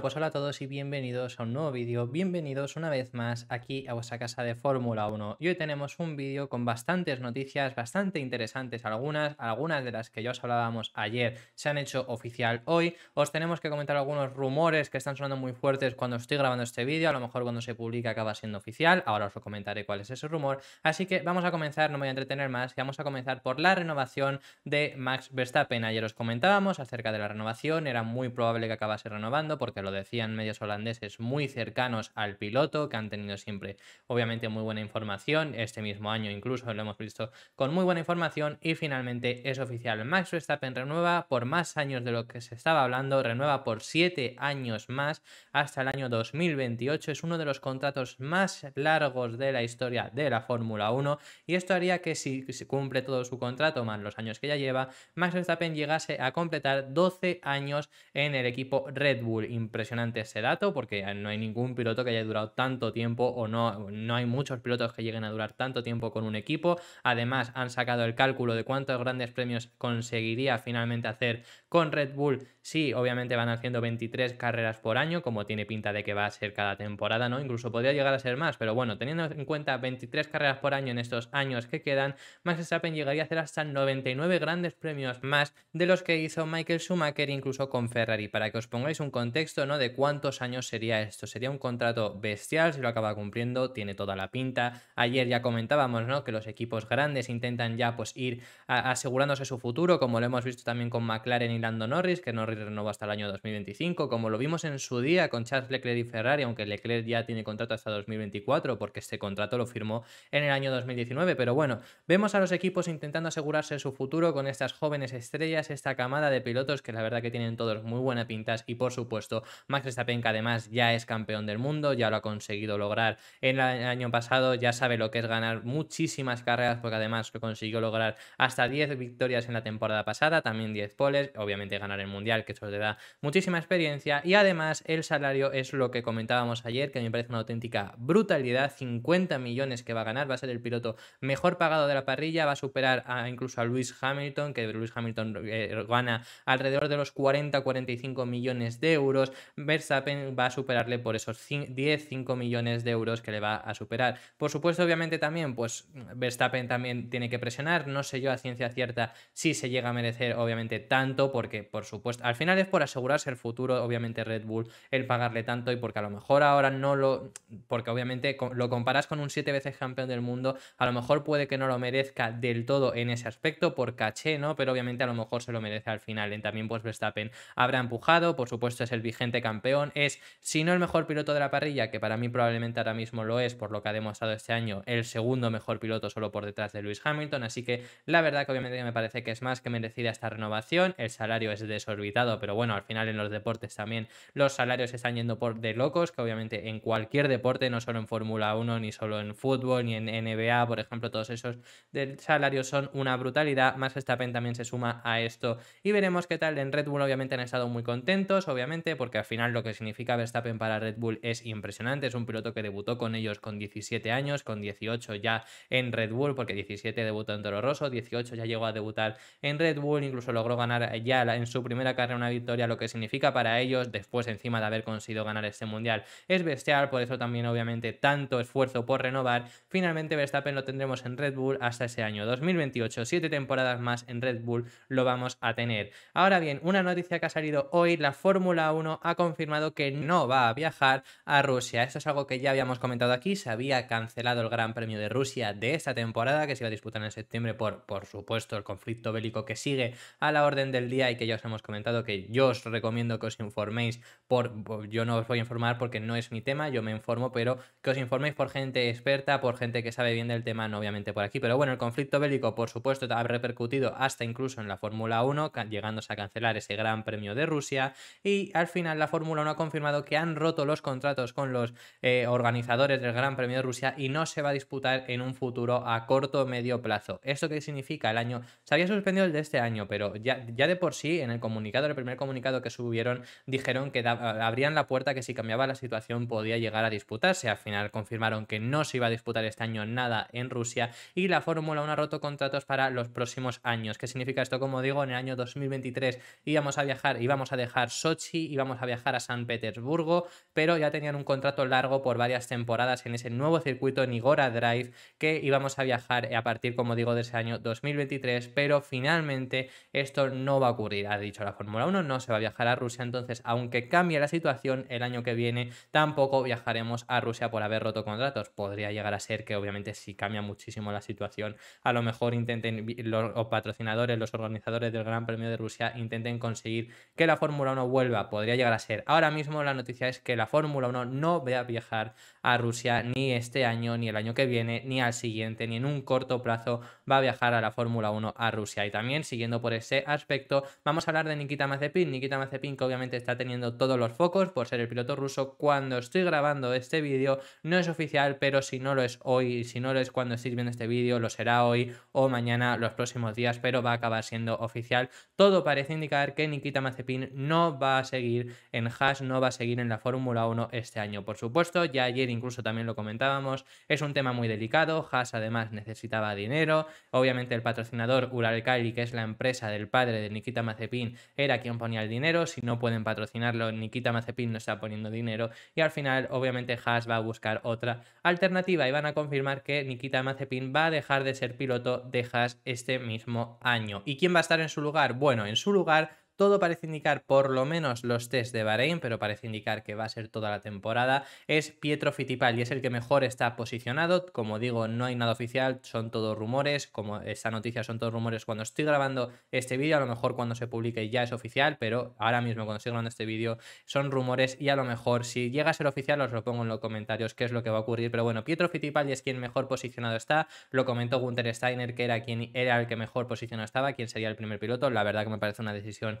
pues hola a todos y bienvenidos a un nuevo vídeo, bienvenidos una vez más aquí a vuestra casa de Fórmula 1 y hoy tenemos un vídeo con bastantes noticias, bastante interesantes algunas, algunas de las que ya os hablábamos ayer se han hecho oficial hoy, os tenemos que comentar algunos rumores que están sonando muy fuertes cuando estoy grabando este vídeo, a lo mejor cuando se publica acaba siendo oficial, ahora os lo comentaré cuál es ese rumor, así que vamos a comenzar, no me voy a entretener más, y vamos a comenzar por la renovación de Max Verstappen, ayer os comentábamos acerca de la renovación, era muy probable que acabase renovando porque decían medios holandeses muy cercanos al piloto, que han tenido siempre obviamente muy buena información, este mismo año incluso lo hemos visto con muy buena información y finalmente es oficial, Max Verstappen renueva por más años de lo que se estaba hablando, renueva por 7 años más hasta el año 2028, es uno de los contratos más largos de la historia de la Fórmula 1 y esto haría que si cumple todo su contrato más los años que ya lleva, Max Verstappen llegase a completar 12 años en el equipo Red Bull impresionante ese dato porque no hay ningún piloto que haya durado tanto tiempo o no, no hay muchos pilotos que lleguen a durar tanto tiempo con un equipo. Además, han sacado el cálculo de cuántos grandes premios conseguiría finalmente hacer con Red Bull. si obviamente van haciendo 23 carreras por año, como tiene pinta de que va a ser cada temporada, ¿no? Incluso podría llegar a ser más, pero bueno, teniendo en cuenta 23 carreras por año en estos años que quedan, Max Verstappen llegaría a hacer hasta 99 grandes premios más de los que hizo Michael Schumacher incluso con Ferrari. Para que os pongáis un contexto, ¿no? De cuántos años sería esto. Sería un contrato bestial, si lo acaba cumpliendo, tiene toda la pinta. Ayer ya comentábamos, ¿no? Que los equipos grandes intentan ya pues ir asegurándose su futuro, como lo hemos visto también con McLaren y Lando Norris, que Norris renovó hasta el año 2025, como lo vimos en su día con Charles Leclerc y Ferrari, aunque Leclerc ya tiene contrato hasta 2024, porque este contrato lo firmó en el año 2019. Pero bueno, vemos a los equipos intentando asegurarse su futuro con estas jóvenes estrellas, esta camada de pilotos que la verdad que tienen todos muy buena pinta y por supuesto Max Verstappen, además ya es campeón del mundo, ya lo ha conseguido lograr en el año pasado, ya sabe lo que es ganar muchísimas carreras, porque además consiguió lograr hasta 10 victorias en la temporada pasada, también 10 poles, obviamente ganar el mundial, que eso le da muchísima experiencia, y además el salario es lo que comentábamos ayer, que me parece una auténtica brutalidad, 50 millones que va a ganar, va a ser el piloto mejor pagado de la parrilla, va a superar incluso a Luis Hamilton, que Luis Hamilton eh, gana alrededor de los 40-45 millones de euros, Verstappen va a superarle por esos 10-5 millones de euros que le va a superar. Por supuesto, obviamente también, pues Verstappen también tiene que presionar, no sé yo a ciencia cierta si se llega a merecer obviamente tanto, porque por supuesto, al final es por asegurarse el futuro, obviamente Red Bull, el pagarle tanto y porque a lo mejor ahora no lo, porque obviamente lo comparas con un 7 veces campeón del mundo, a lo mejor puede que no lo merezca del todo en ese aspecto por caché, ¿no? Pero obviamente a lo mejor se lo merece al final, también pues Verstappen habrá empujado, por supuesto es el vigente campeón, es si no el mejor piloto de la parrilla, que para mí probablemente ahora mismo lo es por lo que ha demostrado este año, el segundo mejor piloto solo por detrás de Lewis Hamilton, así que la verdad que obviamente me parece que es más que merecida esta renovación, el salario es desorbitado, pero bueno, al final en los deportes también los salarios están yendo por de locos, que obviamente en cualquier deporte, no solo en Fórmula 1, ni solo en fútbol, ni en NBA, por ejemplo, todos esos del son una brutalidad, más Stappen también se suma a esto y veremos qué tal en Red Bull, obviamente han estado muy contentos, obviamente, porque al final lo que significa Verstappen para Red Bull es impresionante. Es un piloto que debutó con ellos con 17 años, con 18 ya en Red Bull, porque 17 debutó en Toro Rosso, 18 ya llegó a debutar en Red Bull, incluso logró ganar ya en su primera carrera una victoria, lo que significa para ellos, después encima de haber conseguido ganar este mundial, es bestial, por eso también obviamente tanto esfuerzo por renovar. Finalmente Verstappen lo tendremos en Red Bull hasta ese año 2028, siete temporadas más en Red Bull lo vamos a tener. Ahora bien, una noticia que ha salido hoy, la Fórmula 1 ha confirmado que no va a viajar a Rusia. Esto es algo que ya habíamos comentado aquí, se había cancelado el Gran Premio de Rusia de esta temporada, que se iba a disputar en septiembre por, por supuesto, el conflicto bélico que sigue a la orden del día y que ya os hemos comentado que yo os recomiendo que os informéis por... Yo no os voy a informar porque no es mi tema, yo me informo, pero que os informéis por gente experta, por gente que sabe bien del tema, no obviamente por aquí, pero bueno, el conflicto bélico, por supuesto, ha repercutido hasta incluso en la Fórmula 1, llegándose a cancelar ese Gran Premio de Rusia y al final la Fórmula 1 ha confirmado que han roto los contratos con los eh, organizadores del Gran Premio de Rusia y no se va a disputar en un futuro a corto o medio plazo. ¿Esto qué significa? El año se había suspendido el de este año, pero ya, ya de por sí, en el comunicado, el primer comunicado que subieron, dijeron que abrían la puerta que si cambiaba la situación podía llegar a disputarse. Al final confirmaron que no se iba a disputar este año nada en Rusia y la Fórmula 1 ha roto contratos para los próximos años. ¿Qué significa esto? Como digo, en el año 2023 íbamos a viajar, íbamos a dejar Sochi, íbamos a viajar a San Petersburgo, pero ya tenían un contrato largo por varias temporadas en ese nuevo circuito Nigora Drive que íbamos a viajar a partir, como digo, de ese año 2023, pero finalmente esto no va a ocurrir, ha dicho la Fórmula 1, no se va a viajar a Rusia, entonces aunque cambie la situación el año que viene, tampoco viajaremos a Rusia por haber roto contratos. Podría llegar a ser que obviamente si cambia muchísimo la situación, a lo mejor intenten los patrocinadores, los organizadores del Gran Premio de Rusia intenten conseguir que la Fórmula 1 vuelva. Podría llegar a ser. Ahora mismo la noticia es que la Fórmula 1 no va a viajar a Rusia ni este año, ni el año que viene, ni al siguiente, ni en un corto plazo va a viajar a la Fórmula 1 a Rusia. Y también, siguiendo por ese aspecto, vamos a hablar de Nikita Mazepin. Nikita Mazepin que obviamente está teniendo todos los focos por ser el piloto ruso. Cuando estoy grabando este vídeo no es oficial, pero si no lo es hoy, si no lo es cuando estéis viendo este vídeo, lo será hoy o mañana, los próximos días, pero va a acabar siendo oficial. Todo parece indicar que Nikita Mazepin no va a seguir en Haas no va a seguir en la Fórmula 1 este año. Por supuesto, ya ayer incluso también lo comentábamos, es un tema muy delicado, Haas además necesitaba dinero, obviamente el patrocinador Uralcali, que es la empresa del padre de Nikita Mazepin, era quien ponía el dinero, si no pueden patrocinarlo, Nikita Mazepin no está poniendo dinero y al final obviamente Haas va a buscar otra alternativa y van a confirmar que Nikita Mazepin va a dejar de ser piloto de Haas este mismo año. ¿Y quién va a estar en su lugar? Bueno, en su lugar todo parece indicar, por lo menos los test de Bahrein, pero parece indicar que va a ser toda la temporada, es Pietro Fittipaldi, es el que mejor está posicionado. Como digo, no hay nada oficial, son todos rumores, como esta noticia son todos rumores cuando estoy grabando este vídeo, a lo mejor cuando se publique ya es oficial, pero ahora mismo cuando estoy grabando este vídeo son rumores y a lo mejor si llega a ser oficial os lo pongo en los comentarios qué es lo que va a ocurrir, pero bueno, Pietro Fittipaldi es quien mejor posicionado está, lo comentó Gunther Steiner que era quien era el que mejor posicionado estaba, quien sería el primer piloto, la verdad que me parece una decisión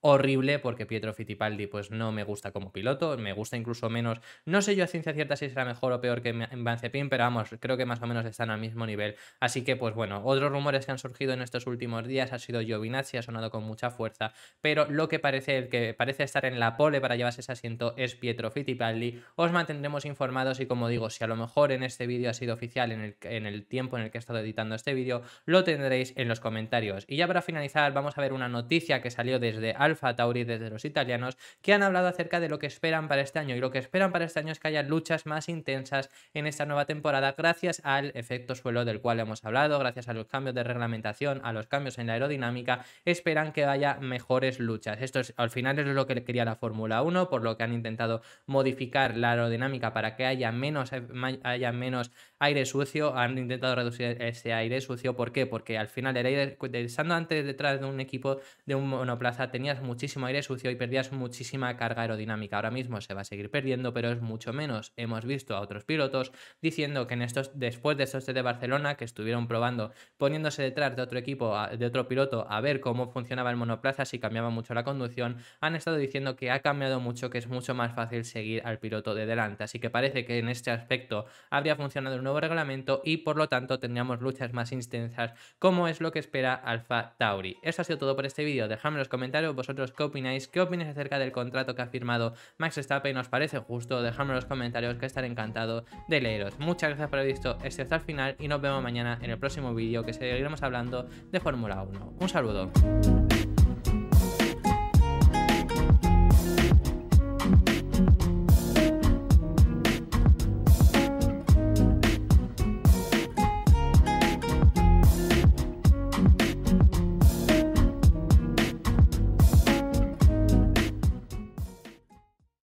horrible porque Pietro Fittipaldi pues no me gusta como piloto, me gusta incluso menos, no sé yo a ciencia cierta si será mejor o peor que Vancepin, pero vamos, creo que más o menos están al mismo nivel. Así que pues bueno, otros rumores que han surgido en estos últimos días ha sido Giovinazzi, ha sonado con mucha fuerza, pero lo que parece que parece estar en la pole para llevarse ese asiento es Pietro Fittipaldi. Os mantendremos informados y como digo, si a lo mejor en este vídeo ha sido oficial en el, en el tiempo en el que he estado editando este vídeo, lo tendréis en los comentarios. Y ya para finalizar, vamos a ver una noticia que salió desde Alfa Tauri, desde los italianos, que han hablado acerca de lo que esperan para este año. Y lo que esperan para este año es que haya luchas más intensas en esta nueva temporada gracias al efecto suelo del cual hemos hablado, gracias a los cambios de reglamentación, a los cambios en la aerodinámica, esperan que haya mejores luchas. Esto al final es lo que quería la Fórmula 1, por lo que han intentado modificar la aerodinámica para que haya menos, eh, haya menos aire sucio, han intentado reducir e-, ese aire sucio. ¿Por qué? Porque al final el aire, estando antes detrás de un equipo de un monoplaza, tenías muchísimo aire sucio y perdías muchísima carga aerodinámica. Ahora mismo se va a seguir perdiendo, pero es mucho menos. Hemos visto a otros pilotos diciendo que en estos, después de estos de Barcelona, que estuvieron probando, poniéndose detrás de otro equipo, de otro piloto, a ver cómo funcionaba el monoplaza, si cambiaba mucho la conducción, han estado diciendo que ha cambiado mucho, que es mucho más fácil seguir al piloto de delante. Así que parece que en este aspecto habría funcionado en nuevo reglamento y por lo tanto tendríamos luchas más intensas, como es lo que espera Alfa Tauri. Eso ha sido todo por este vídeo, dejadme en los comentarios vosotros qué opináis, qué opináis acerca del contrato que ha firmado Max Verstappen, nos parece justo, dejadme en los comentarios que estaré encantado de leeros. Muchas gracias por haber visto este hasta el final y nos vemos mañana en el próximo vídeo que seguiremos hablando de Fórmula 1. Un saludo.